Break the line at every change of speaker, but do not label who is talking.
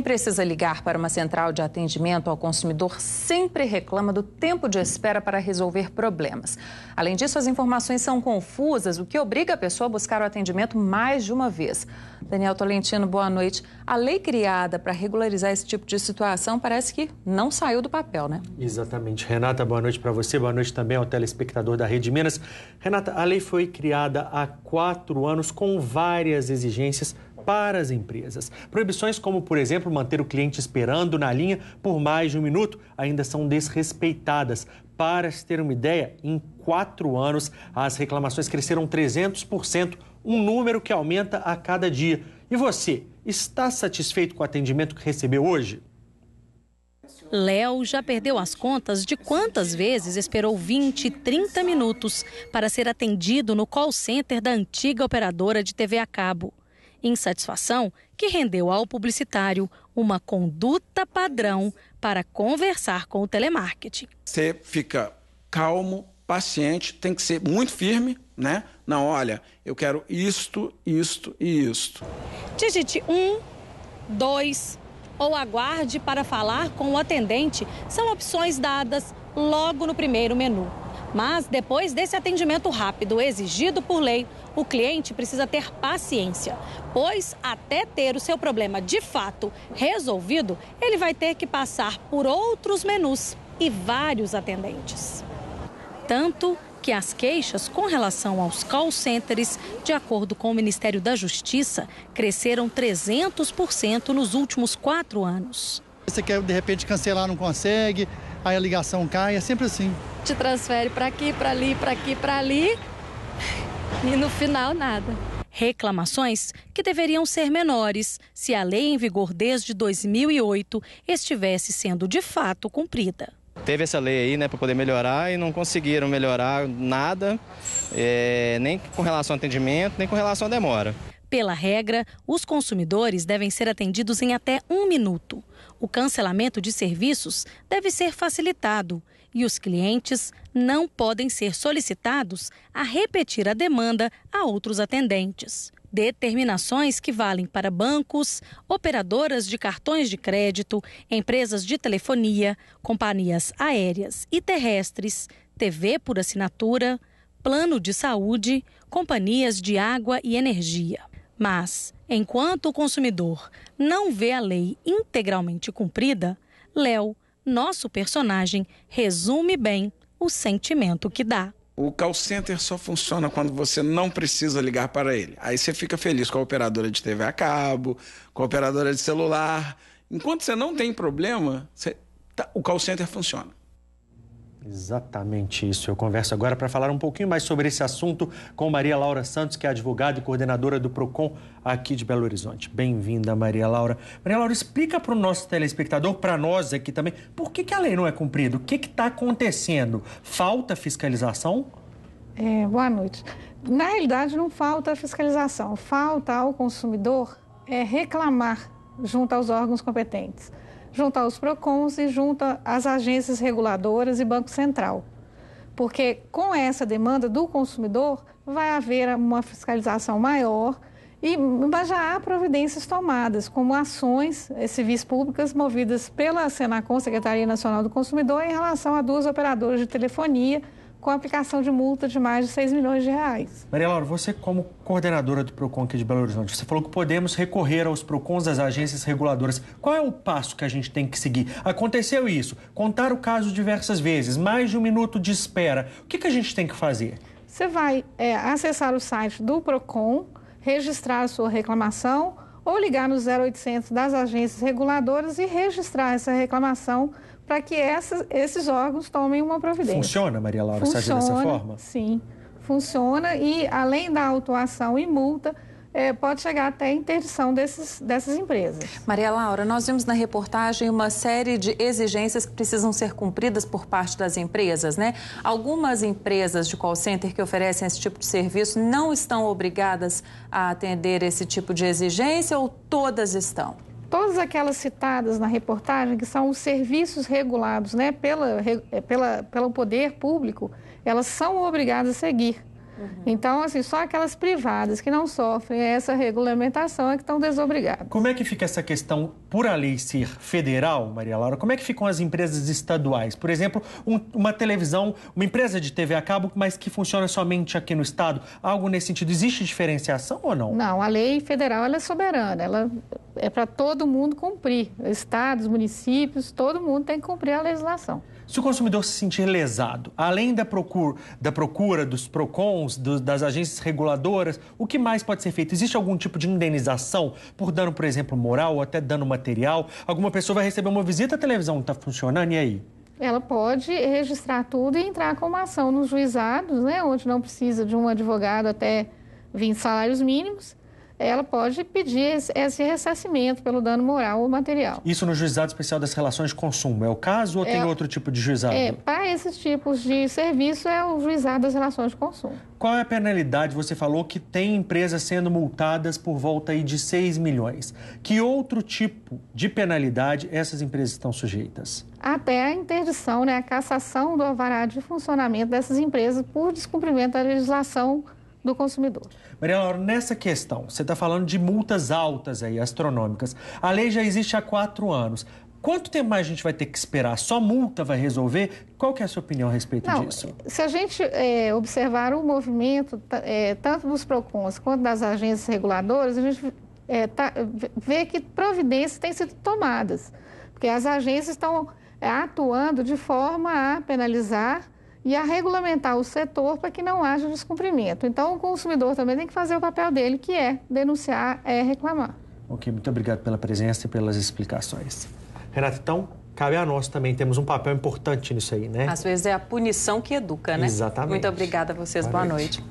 Quem precisa ligar para uma central de atendimento ao consumidor sempre reclama do tempo de espera para resolver problemas. Além disso, as informações são confusas, o que obriga a pessoa a buscar o atendimento mais de uma vez. Daniel Tolentino, boa noite. A lei criada para regularizar esse tipo de situação parece que não saiu do papel, né?
Exatamente. Renata, boa noite para você, boa noite também ao telespectador da Rede Minas. Renata, a lei foi criada há quatro anos com várias exigências para as empresas. Proibições como, por exemplo, manter o cliente esperando na linha por mais de um minuto ainda são desrespeitadas. Para se ter uma ideia, em quatro anos as reclamações cresceram 300%, um número que aumenta a cada dia. E você, está satisfeito com o atendimento que recebeu hoje?
Léo já perdeu as contas de quantas vezes esperou 20, 30 minutos para ser atendido no call center da antiga operadora de TV a cabo. Insatisfação que rendeu ao publicitário uma conduta padrão para conversar com o telemarketing.
Você fica calmo, paciente, tem que ser muito firme, né? Não, olha, eu quero isto, isto e isto.
Digite um, dois ou aguarde para falar com o atendente são opções dadas logo no primeiro menu. Mas depois desse atendimento rápido exigido por lei, o cliente precisa ter paciência, pois até ter o seu problema de fato resolvido, ele vai ter que passar por outros menus e vários atendentes. Tanto que as queixas com relação aos call centers, de acordo com o Ministério da Justiça, cresceram 300% nos últimos quatro anos.
Você quer de repente cancelar, não consegue aí a ligação cai, é sempre assim.
Te transfere para aqui, para ali, para aqui, para ali e no final nada. Reclamações que deveriam ser menores se a lei em vigor desde 2008 estivesse sendo de fato cumprida.
Teve essa lei aí, né, para poder melhorar e não conseguiram melhorar nada, é, nem com relação ao atendimento, nem com relação à demora.
Pela regra, os consumidores devem ser atendidos em até um minuto. O cancelamento de serviços deve ser facilitado e os clientes não podem ser solicitados a repetir a demanda a outros atendentes. Determinações que valem para bancos, operadoras de cartões de crédito, empresas de telefonia, companhias aéreas e terrestres, TV por assinatura, plano de saúde, companhias de água e energia. Mas, enquanto o consumidor não vê a lei integralmente cumprida, Léo, nosso personagem, resume bem o sentimento que dá.
O call center só funciona quando você não precisa ligar para ele. Aí você fica feliz com a operadora de TV a cabo, com a operadora de celular. Enquanto você não tem problema, você... Tá, o call center funciona. Exatamente isso. Eu converso agora para falar um pouquinho mais sobre esse assunto com Maria Laura Santos, que é advogada e coordenadora do PROCON aqui de Belo Horizonte. Bem-vinda, Maria Laura. Maria Laura, explica para o nosso telespectador, para nós aqui também, por que, que, a lei não é cumprida? O que está acontecendo? Falta fiscalização?
É, boa noite. Na realidade, não falta fiscalização. Falta ao consumidor é reclamar junto aos órgãos competentes juntar os PROCONs e junta as agências reguladoras e Banco Central. Porque com essa demanda do consumidor vai haver uma fiscalização maior e mas já há providências tomadas, como ações eh, civis públicas movidas pela Senacom, Secretaria Nacional do Consumidor, em relação a duas operadoras de telefonia com a aplicação de multa de mais de 6 milhões de reais.
Maria Laura, você como coordenadora do PROCON aqui de Belo Horizonte, você falou que podemos recorrer aos PROCONs das agências reguladoras. Qual é o passo que a gente tem que seguir? Aconteceu isso, contar o caso diversas vezes, mais de um minuto de espera. O que, que a gente tem que fazer?
Você vai é, acessar o site do PROCON, registrar a sua reclamação ou ligar no 0800 das agências reguladoras e registrar essa reclamação para que esses órgãos tomem uma providência. Funciona, Maria Laura, funciona, dessa forma? Sim, funciona e além da autuação e multa, é, pode chegar até a interdição desses, dessas empresas. Maria Laura, nós vimos na reportagem uma série de exigências que precisam ser cumpridas por parte das empresas, né? Algumas empresas de call center que oferecem esse tipo de serviço não estão obrigadas a atender esse tipo de exigência ou todas estão? todas aquelas citadas na reportagem, que são os serviços regulados né, pela, eh, pela, pelo poder público, elas são obrigadas a seguir. Uhum. Então, assim, só aquelas privadas que não sofrem essa regulamentação é que estão desobrigadas.
Como é que fica essa questão, por a lei ser federal, Maria Laura, como é que ficam as empresas estaduais? Por exemplo, um, uma televisão, uma empresa de TV a cabo, mas que funciona somente aqui no estado, algo nesse sentido, existe diferenciação ou não?
Não, a lei federal é soberana, ela é para todo mundo cumprir, estados, municípios, todo mundo tem que cumprir a legislação.
Se o consumidor se sentir lesado, além da procura, da procura dos PROCONs, do, das agências reguladoras, o que mais pode ser feito? Existe algum tipo de indenização por dano, por exemplo, moral ou até dano material? Alguma pessoa vai receber uma visita à televisão, não está funcionando, e aí?
ela pode registrar tudo e entrar com uma ação nos juizados, né, onde não precisa de um advogado até 20 salários mínimos, ela pode pedir esse ressarcimento pelo dano moral ou material.
Isso no juizado especial das relações de consumo. É o caso ou é, tem outro tipo de juizado? É,
para esses tipos de serviço é o juizado das relações de consumo.
Qual é a penalidade? Você falou que tem empresas sendo multadas por volta aí de 6 milhões. Que outro tipo de penalidade essas empresas estão sujeitas?
Até a interdição, né, a cassação do alvará de funcionamento dessas empresas por descumprimento da legislação do consumidor.
Maria Laura, nessa questão, você está falando de multas altas aí, astronômicas. A lei já existe há quatro anos. Quanto tempo mais a gente vai ter que esperar? Só multa vai resolver? Qual que é a sua opinião a respeito Não, disso?
Se a gente é, observar o movimento, tá, é, tanto dos PROCONs quanto das agências reguladoras, a gente é, tá, vê que providências têm sido tomadas. Porque as agências estão é, atuando de forma a penalizar e a regulamentar o setor para que não haja descumprimento. Então, o consumidor também tem que fazer o papel dele, que é denunciar, é reclamar.
Ok, muito obrigado pela presença e pelas explicações. Renata, então, cabe a nós também, temos um papel importante nisso aí, né? Às
vezes é a punição que educa, né? Exatamente. Muito obrigada a vocês, boa, boa noite. noite.